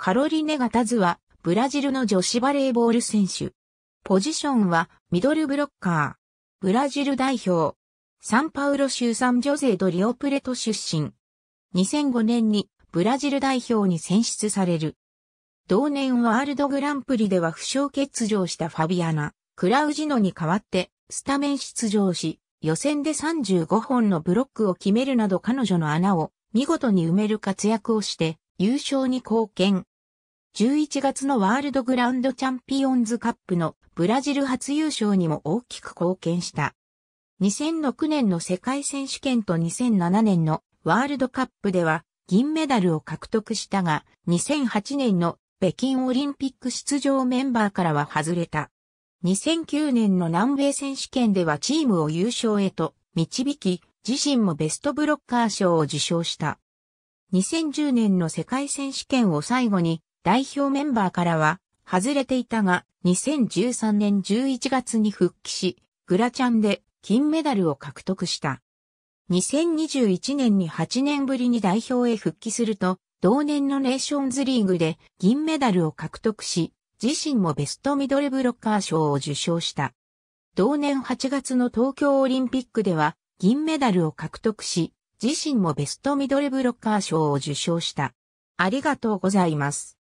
カロリネ・ガタズは、ブラジルの女子バレーボール選手。ポジションは、ミドルブロッカー。ブラジル代表。サンパウロ州サンジョゼドリオプレト出身。2005年に、ブラジル代表に選出される。同年ワールドグランプリでは負傷欠場したファビアナ、クラウジノに代わって、スタメン出場し、予選で35本のブロックを決めるなど彼女の穴を見事に埋める活躍をして優勝に貢献。11月のワールドグランドチャンピオンズカップのブラジル初優勝にも大きく貢献した。2006年の世界選手権と2007年のワールドカップでは銀メダルを獲得したが、2008年の北京オリンピック出場メンバーからは外れた。2009年の南米選手権ではチームを優勝へと導き、自身もベストブロッカー賞を受賞した。2010年の世界選手権を最後に代表メンバーからは外れていたが、2013年11月に復帰し、グラチャンで金メダルを獲得した。2021年に8年ぶりに代表へ復帰すると、同年のネーションズリーグで銀メダルを獲得し、自身もベストミドルブロッカー賞を受賞した。同年8月の東京オリンピックでは銀メダルを獲得し、自身もベストミドルブロッカー賞を受賞した。ありがとうございます。